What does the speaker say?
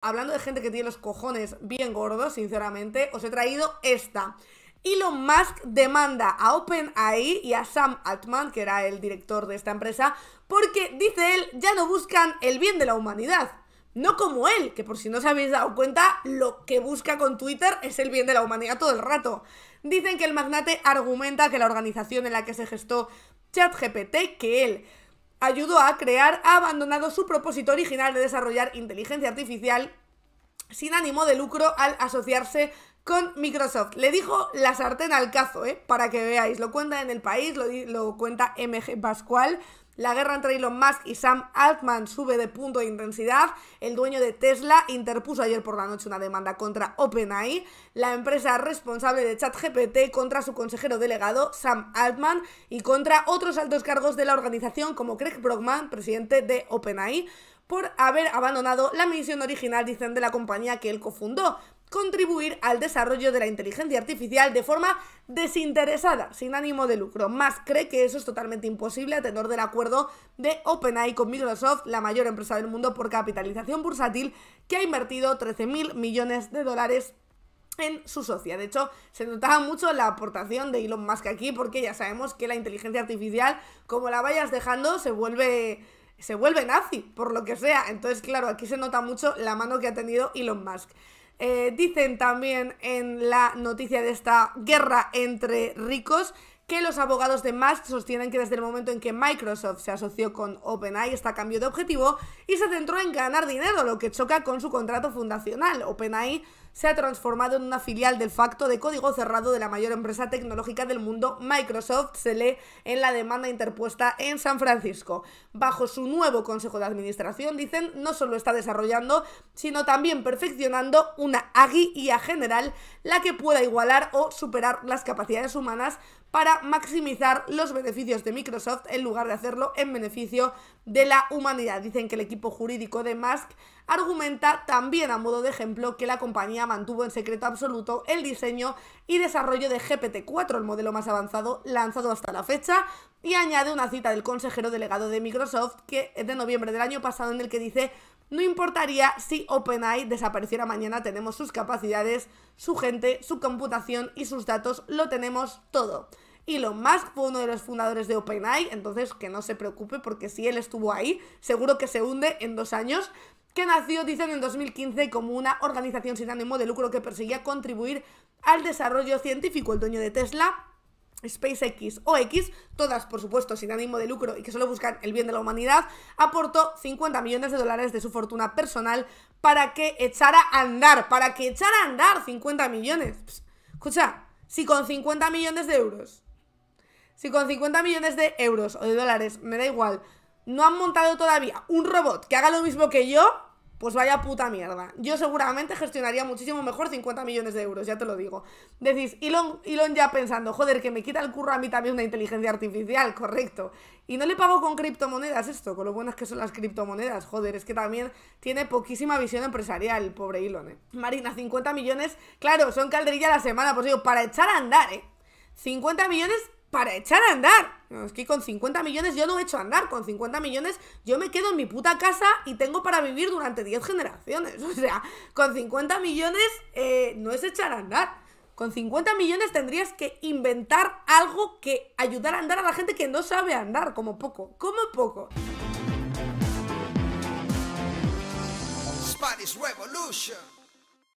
hablando de gente que tiene los cojones bien gordos, sinceramente, os he traído esta. Elon Musk demanda a OpenAI y a Sam Altman, que era el director de esta empresa, porque, dice él, ya no buscan el bien de la humanidad. No como él, que por si no os habéis dado cuenta, lo que busca con Twitter es el bien de la humanidad todo el rato. Dicen que el magnate argumenta que la organización en la que se gestó ChatGPT, que él ayudó a crear ha abandonado su propósito original de desarrollar inteligencia artificial sin ánimo de lucro al asociarse con Microsoft. Le dijo la sartén al cazo, ¿eh? para que veáis. Lo cuenta en el país, lo, lo cuenta MG Pascual. La guerra entre Elon Musk y Sam Altman sube de punto de intensidad. El dueño de Tesla interpuso ayer por la noche una demanda contra OpenAI, la empresa responsable de ChatGPT, contra su consejero delegado Sam Altman y contra otros altos cargos de la organización como Craig Brockman, presidente de OpenAI por haber abandonado la misión original, dicen, de la compañía que él cofundó, contribuir al desarrollo de la inteligencia artificial de forma desinteresada, sin ánimo de lucro. Más cree que eso es totalmente imposible a tenor del acuerdo de OpenAI con Microsoft, la mayor empresa del mundo por capitalización bursátil, que ha invertido 13.000 millones de dólares en su socia. De hecho, se notaba mucho la aportación de Elon Musk aquí, porque ya sabemos que la inteligencia artificial, como la vayas dejando, se vuelve se vuelve nazi, por lo que sea. Entonces, claro, aquí se nota mucho la mano que ha tenido Elon Musk. Eh, dicen también en la noticia de esta guerra entre ricos que los abogados de Musk sostienen que desde el momento en que Microsoft se asoció con OpenAI está cambio de objetivo y se centró en ganar dinero, lo que choca con su contrato fundacional. OpenAI se ha transformado en una filial del facto de código cerrado de la mayor empresa tecnológica del mundo, Microsoft, se lee en la demanda interpuesta en San Francisco. Bajo su nuevo consejo de administración, dicen, no solo está desarrollando, sino también perfeccionando una AGI general, la que pueda igualar o superar las capacidades humanas para maximizar los beneficios de Microsoft en lugar de hacerlo en beneficio de la humanidad. Dicen que el equipo jurídico de Musk argumenta también a modo de ejemplo que la compañía mantuvo en secreto absoluto el diseño y desarrollo de GPT-4, el modelo más avanzado lanzado hasta la fecha, y añade una cita del consejero delegado de Microsoft que es de noviembre del año pasado en el que dice no importaría si OpenAI desapareciera mañana, tenemos sus capacidades, su gente, su computación y sus datos, lo tenemos todo. Elon Musk fue uno de los fundadores de OpenAI, entonces que no se preocupe porque si él estuvo ahí, seguro que se hunde en dos años que nació, dicen, en 2015 como una organización sin ánimo de lucro que perseguía contribuir al desarrollo científico. El dueño de Tesla SpaceX o X, todas por supuesto sin ánimo de lucro y que solo buscan el bien de la humanidad, aportó 50 millones de dólares de su fortuna personal para que echara a andar, para que echara a andar 50 millones. escucha, si con 50 millones de euros, si con 50 millones de euros o de dólares, me da igual, no han montado todavía un robot que haga lo mismo que yo, pues vaya puta mierda. Yo seguramente gestionaría muchísimo mejor 50 millones de euros, ya te lo digo. Decís, Elon, Elon ya pensando, joder, que me quita el curro a mí también una inteligencia artificial, correcto. Y no le pago con criptomonedas esto, con lo buenas que son las criptomonedas, joder, es que también tiene poquísima visión empresarial, el pobre Elon. ¿eh? Marina, 50 millones, claro, son calderilla a la semana, por pues digo, para echar a andar, ¿eh? 50 millones para echar a andar. es que con 50 millones yo no he hecho andar. Con 50 millones yo me quedo en mi puta casa y tengo para vivir durante 10 generaciones. O sea, con 50 millones eh, no es echar a andar. Con 50 millones tendrías que inventar algo que ayudara a andar a la gente que no sabe andar, como poco, como poco. Revolution.